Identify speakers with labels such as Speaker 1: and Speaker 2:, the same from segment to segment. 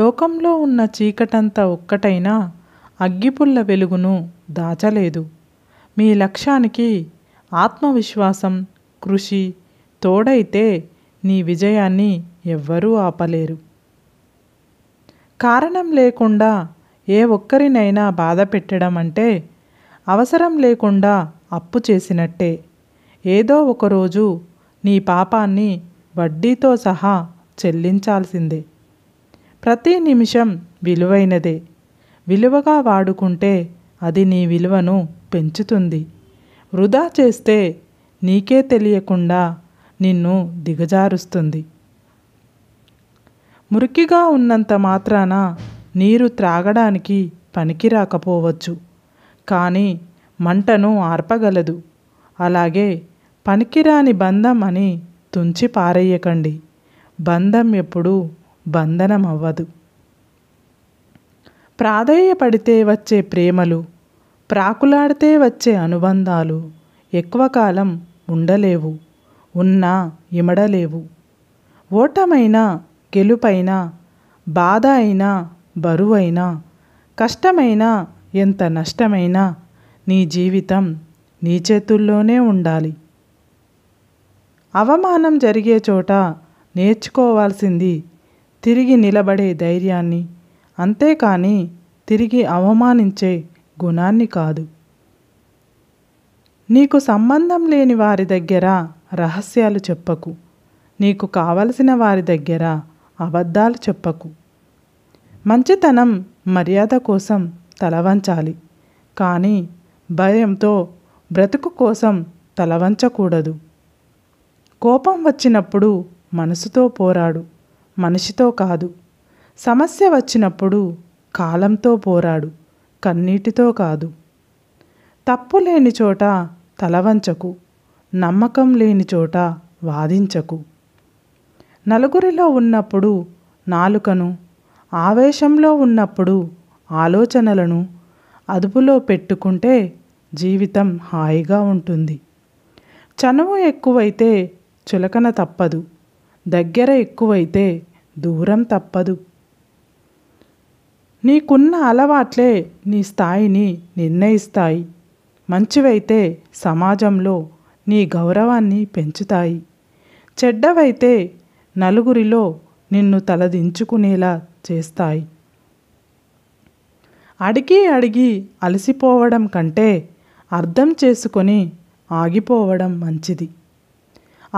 Speaker 1: లోకంలో ఉన్న చీకటంతా ఒక్కటైనా అగ్గిపుల్ల వెలుగును దాచలేదు మీ లక్ష్యానికి ఆత్మవిశ్వాసం కృషి తోడైతే నీ విజయాన్ని ఎవ్వరూ ఆపలేరు కారణం లేకుండా ఏ ఒక్కరినైనా బాధ పెట్టడం అంటే అవసరం లేకుండా అప్పు చేసినట్టే ఏదో ఒకరోజు నీ పాపాన్ని వడ్డీతో సహా చెల్లించాల్సిందే ప్రతి నిమిషం విలువైనదే విలువగా వాడుకుంటే అది నీ విలువను పెంచుతుంది వృధా చేస్తే నీకే తెలియకుండా నిన్ను దిగజారుస్తుంది మురికిగా ఉన్నంత మాత్రాన నీరు త్రాగడానికి పనికిరాకపోవచ్చు కానీ మంటను ఆర్పగలదు అలాగే పనికిరాని బంధం అని తుంచి పారేయకండి బంధం ఎప్పుడూ బంధనమవ్వదు ప్రాధేయపడితే వచ్చే ప్రేమలు ప్రాకులాడితే వచ్చే అనుబంధాలు ఎక్కువ కాలం ఉండలేవు ఉన్నా ఇమడలేవు ఓటమైనా గెలుపైనా బాధ అయినా బరువైనా కష్టమైనా ఎంత నష్టమైనా నీ జీవితం నీ చేతుల్లోనే ఉండాలి అవమానం జరిగే చోట నేర్చుకోవాల్సింది తిరిగి నిలబడే ధైర్యాన్ని అంతేకాని తిరిగి అవమానించే గుణాన్ని కాదు నీకు సంబంధం లేని వారి దగ్గర రహస్యాలు చెప్పకు నీకు కావలసిన వారి దగ్గర అబద్ధాలు చెప్పకు మంచితనం మర్యాద కోసం తలవంచాలి కానీ భయంతో బ్రతుకు కోసం తలవంచకూడదు కోపం వచ్చినప్పుడు మనసుతో పోరాడు మనిషితో కాదు సమస్య వచ్చినప్పుడు కాలంతో పోరాడు కన్నీటితో కాదు తప్పు లేని చోట తలవంచకు నమ్మకం లేని చోట వాదించకు నలుగురిలో ఉన్నప్పుడు నాలుకను ఆవేశంలో ఉన్నప్పుడు ఆలోచనలను అదుపులో పెట్టుకుంటే జీవితం హాయిగా ఉంటుంది చనువు ఎక్కువైతే చులకన తప్పదు దగ్గర ఎక్కువైతే దూరం తప్పదు నీకున్న అలవాట్లే నీ స్థాయిని నిర్ణయిస్తాయి మంచివైతే సమాజంలో నీ గౌరవాన్ని పెంచుతాయి చెడ్డవైతే నలుగురిలో నిన్ను తలదించుకునేలా చేస్తాయి అడిగి అడిగి అలసిపోవడం కంటే అర్థం చేసుకొని ఆగిపోవడం మంచిది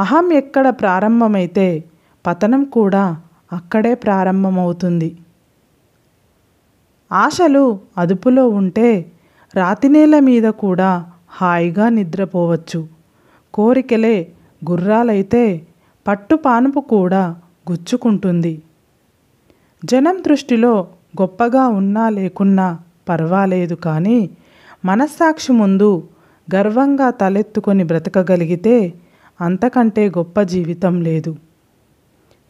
Speaker 1: అహం ఎక్కడ ప్రారంభమైతే పతనం కూడా అక్కడే ప్రారంభమవుతుంది ఆశలు అదుపులో ఉంటే రాతినేల మీద కూడా హాయిగా నిద్రపోవచ్చు కోరికలే గుర్రాలైతే పట్టుపానుపు కూడా గుచ్చుకుంటుంది జనం దృష్టిలో గొప్పగా ఉన్నా లేకున్నా పర్వాలేదు కానీ మనస్సాక్షి ముందు గర్వంగా తలెత్తుకొని బ్రతకగలిగితే అంతకంటే గొప్ప జీవితం లేదు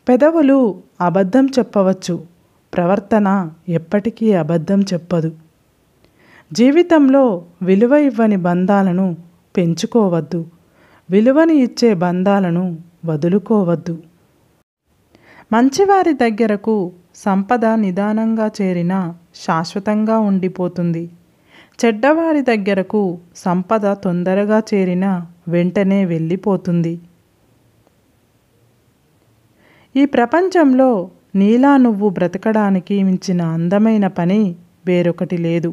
Speaker 1: పెదవులు అబద్ధం చెప్పవచ్చు ప్రవర్తన ఎప్పటికీ అబద్ధం చెప్పదు జీవితంలో విలువ ఇవ్వని బంధాలను పెంచుకోవద్దు విలువని ఇచ్చే బంధాలను వదులుకోవద్దు మంచివారి దగ్గరకు సంపద నిదానంగా చేరినా శాశ్వతంగా ఉండిపోతుంది చెడ్డవారి దగ్గరకు సంపద తొందరగా చేరినా వెంటనే వెళ్ళిపోతుంది ఈ ప్రపంచంలో నీలా నువ్వు బ్రతకడానికి మించిన అందమైన పని వేరొకటి లేదు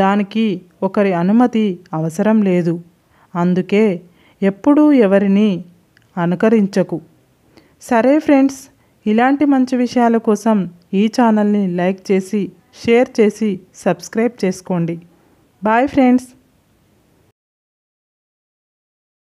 Speaker 1: దానికి ఒకరి అనుమతి అవసరం లేదు అందుకే ఎప్పుడూ ఎవరిని అనుకరించకు సరే ఫ్రెండ్స్ ఇలాంటి మంచి విషయాల కోసం ఈ ఛానల్ని లైక్ చేసి షేర్ చేసి సబ్స్క్రైబ్ చేసుకోండి బాయ్ ఫ్రెండ్స్